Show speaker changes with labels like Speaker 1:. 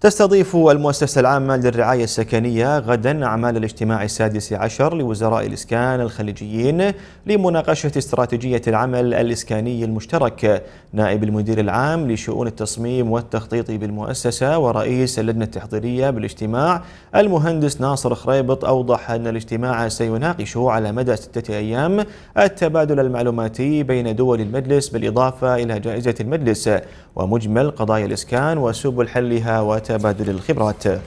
Speaker 1: تستضيف المؤسسة العامة للرعاية السكنية غدا أعمال الاجتماع السادس عشر لوزراء الإسكان الخليجيين لمناقشة استراتيجية العمل الإسكاني المشترك نائب المدير العام لشؤون التصميم والتخطيط بالمؤسسة ورئيس اللجنة التحضيرية بالاجتماع المهندس ناصر خريبط أوضح أن الاجتماع سيناقش على مدى ستة أيام التبادل المعلوماتي بين دول المجلس بالإضافة إلى جائزة المجلس ومجمل قضايا الإسكان وسبل حلها وت وتبادل الخبرات